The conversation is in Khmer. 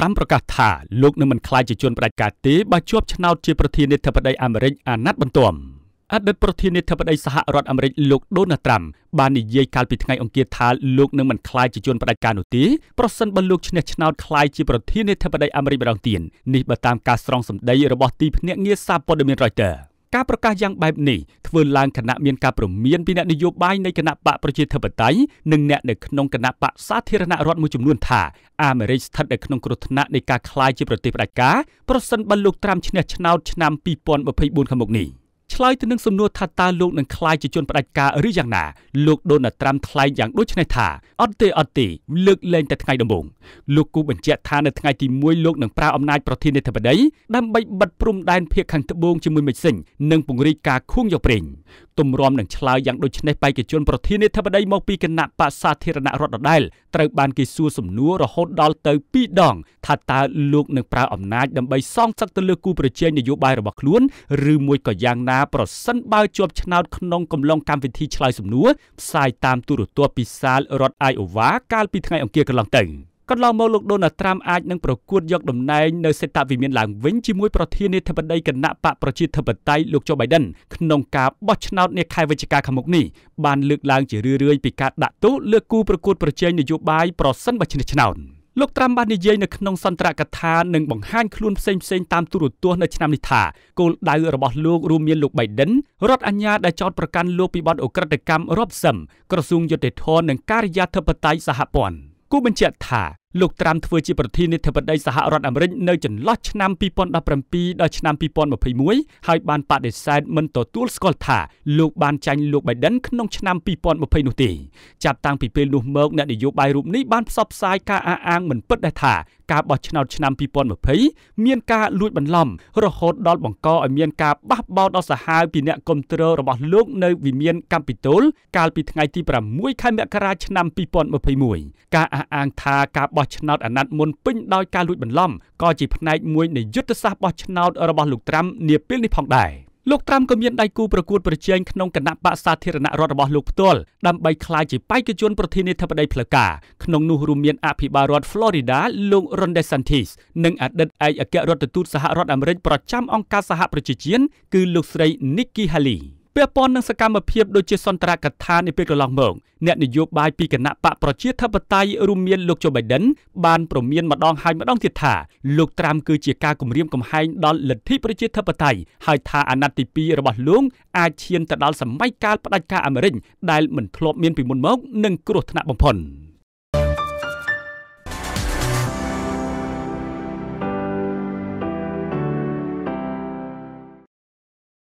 ត្រាំប្រកាសថាលោកនឹងមិនខ្លាចជាជនផ្ដាច់ការទេបើជាប់ឆ្នោតជាប្រធានាធិបតីអាមេរិកអាណត្តិបន្ទាប់អតីតប្រធានាធិបតីសហរដ្ឋអាមេរិកលោកដូណាល់ត្រាំបាននិយាយកាលពីថ្ងៃអង្គារថាលោកនឹងមិនខ្លាចជាជនផ្ដាច់ការនោះទេប្រសិនបើលោកឈ្នះឆ្នោតខ្លាយជាប្រធានាធិបតីអាមេរិកម្ដងទៀតនេះបើតាមការស្រង់សម្ដីរបស់ទីភ្នាក់ងារសារព័ត៌មាន Reuters ការប្រកាសយ៉ាងបែបនេះធ្វើឡើងគណៈមានការព្រមានពីអ្នកនយោបាយនៃគណៈបកប្រជាធិបតេយ្យនិងអ្នកនៅក្នុងគណៈបកសាធារណរដ្ឋមួយចំនួនថាអាមេរិកស្ថិតនៅក្នុងគ្រោះថ្នាក់នៃការក្លាយជាប្រទេសផ្ដាច់ការប្រសិនបើលោកត្រាំឈ្នះឆ្នោតឆ្នាំ2024ខាងមុខនេះ។ឆ្លើយទៅនឹងសំណួរថាតើលោកនឹងខ្លាយជាជនផ្ដាច់ការឬយ៉ាងណាលោកដូណាល់ត្រាំថ្លែងយ៉ាងដូចនេះថាអត់ទេអត់ទេលើកលែងតែថ្ងៃដំបូងលោកគូបញ្ជាក់ថានៅថ្ងៃទី1លោកនឹងប្រើអំណាចប្រធានាធិបតីដើម្បីបិទព្រំដែនភៀកខាងត្បូងជាមួយមិចសិញនិងពង្រីកការខួងយកប្រេងទម្រាំនឹងឆ្លើយយ៉ាងដូចនេះបេក្ខជនប្រធានាធិបតីមកពីគណៈបកសាធារណរដ្ឋដដែលត្រូវបានគេសួរសំណួររហូតដល់ទៅ2ដងថាតើលោកនឹងប្រើអំណាចដើម្បីសងសឹកទៅលើគូប្រជែងនយោបាយរបស់ខ្លួនឬមួយក៏យ៉ាងណាការប្រសិនបើជាប់ឆ្នោតក្នុងកំឡុងកម្មវិធីឆ្លើយសំណួរផ្សាយតាមទូរទស្សន៍ពិសាលរដ្ឋ Iowa កាលពីថ្ងៃអង្គារកន្លងទៅកន្លងមកលោកដូណាល់ត្រាំអាចនឹងប្រកួតយកតំណែងនៅសេដ្ឋវិមានឡើងវិញជាមួយប្រធានាធិបតីគណៈបកប្រជាធិបតេយ្យលោកโจ Biden ក្នុងការបោះឆ្នោតនាខែវិច្ឆិកាខាងមុខនេះបានលើកឡើងជារឿយៗពីការដាក់ទោសលើគូប្រកួតប្រជែងនយោបាយប្រសិនបើឈ្នះឆ្នោត។លោកត្រាំបាននិយាយនៅក្នុងសន្ទរកថានិងបង្ហាញខ្លួនផ្សេងផ្សេងតាមទូរទស្សន៍នៅឆ្នាំនេះថាគោលដៅរបស់លោករួមមានលោកបៃដិនរដ្ឋអាជ្ញាដែលចោទប្រកាន់លោកពីបទអ ுக ្រិតកម្មរាប់សឹមក្រសួងយុតិធធននិងការិយាធិបតេយ្យសហព័ន្ធគូបញ្ជាក់ថាលោកត្រាំធ្វើជាប្រធានាធិបតីសហរដ្ឋអាមេរិកនៅចន្លោះឆ្នាំ2017ដល់ឆ្នាំ2021ហើយបានបដិសេធមិនទទួលស្គាល់ថាលោកបានចាញ់លោក Biden ក្នុងឆ្នាំ2020នោះទេចាប់តាំងពីពេលនោះមកអ្នកនយោបាយរូបនេះបានផ្សព្វផ្សាយការអះអាងមិនពិតដែរថាការបោះឆ្នោតឆ្នាំ2020មានការលួចបន្លំរហូតដល់បង្កឲ្យមានការបះបោរដល់សាហាវពីអ្នកគ្រប់គ្រងរបស់លោកនៅវិមានកម្ពីតូលកាលពីថ្ងៃទី6ខែមករាឆ្នាំ2021ការអះអាងថាការបោះឆ្នោតអាណត្តិមុនពេញដោយការលួចបន្លំក៏ជាផ្នែកមួយនៃយុទ្ធសាស្ត្របោះឆ្នោតរបស់លោកត្រាំនាពេលនេះផងដែរ។លោកត្រាំក៏មានដៃគូប្រកួតប្រជែងក្នុងគណៈបកសាធារណរដ្ឋរបស់លោកផ្ទាល់ដើម្បីក្លាយជាបេក្ខជនប្រធានាធិបតីផ្លូវការក្នុងនោះរួមមានអភិបាលរដ្ឋ Florida លោក Ron DeSantis និងអតីតឯកអគ្គរដ្ឋទូតសហរដ្ឋអាមេរិកប្រចាំអង្គការសហប្រជាជាតិគឺលោកស្រី Nikki Haley ពាក់ព័ន្ធនឹងសកម្មភាពដូចជាសន្ទរកថានាពេលកន្លងមកអ្នកនយោបាយពីគណៈបកប្រជាធិបតេយ្យរួមមានលោកជូបៃដិនបានប្រមានម្ដងហើយម្ដងទៀតថាលោកត្រាំគឺជាការគំរាមកំហែងដល់លទ្ធិប្រជាធិបតេយ្យហើយថាអាណត្តិទី2របស់លោកអាចឈានទៅដល់សម័យកាលផ្ដាច់ការអាមេរិកដែលមិនធ្លាប់មានពីមុនមកនិងគ្រោះថ្នាក់បំផុត។